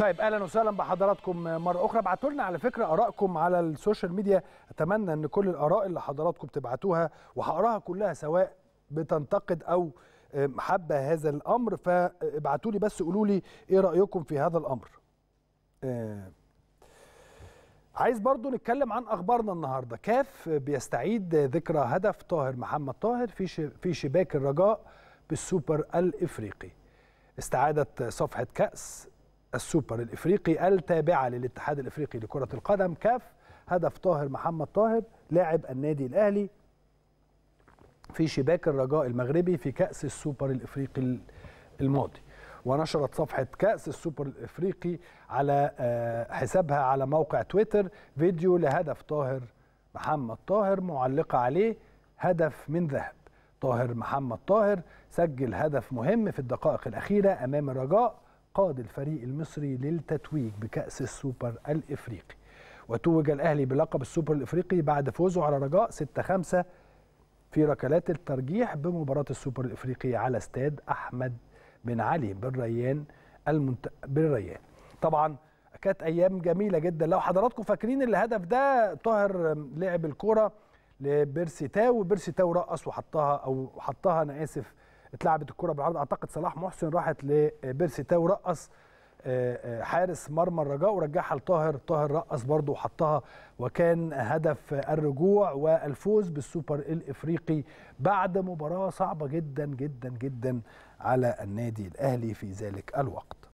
طيب اهلا وسهلا بحضراتكم مره اخرى ابعتوا لنا على فكره ارائكم على السوشيال ميديا اتمنى ان كل الاراء اللي حضراتكم تبعتوها وهقراها كلها سواء بتنتقد او حابه هذا الامر فابعتوا لي بس قولوا لي ايه رايكم في هذا الامر آه، عايز برضو نتكلم عن اخبارنا النهارده كاف بيستعيد ذكرى هدف طاهر محمد طاهر في في شباك الرجاء بالسوبر الافريقي استعادت صفحه كاس السوبر الافريقي التابعه للاتحاد الافريقي لكره القدم كاف هدف طاهر محمد طاهر لاعب النادي الاهلي في شباك الرجاء المغربي في كاس السوبر الافريقي الماضي ونشرت صفحة كأس السوبر الإفريقي على آه، حسابها على موقع تويتر فيديو لهدف طاهر محمد طاهر معلقة عليه هدف من ذهب طاهر محمد طاهر سجل هدف مهم في الدقائق الأخيرة أمام الرجاء قاد الفريق المصري للتتويج بكأس السوبر الإفريقي وتوج الأهلي بلقب السوبر الإفريقي بعد فوزه على رجاء 6-5 في ركلات الترجيح بمباراة السوبر الإفريقي على استاد أحمد بن علي بالريان المنت... بالريان طبعا كانت أيام جميلة جدا لو حضراتكم فاكرين الهدف ده طاهر لعب الكرة لبيرسي تاو وبيرسي تاو رقص وحطها أو حطها أنا آسف اتلعبت الكره بالعرض اعتقد صلاح محسن راحت لبيرسي تاو رقص آه، آه، حارس مرمى الرجاء ورجعها لطاهر طاهر رقص برضه وحطها وكان هدف الرجوع والفوز بالسوبر الافريقي بعد مباراه صعبه جدا جدا جدا على النادي الاهلي في ذلك الوقت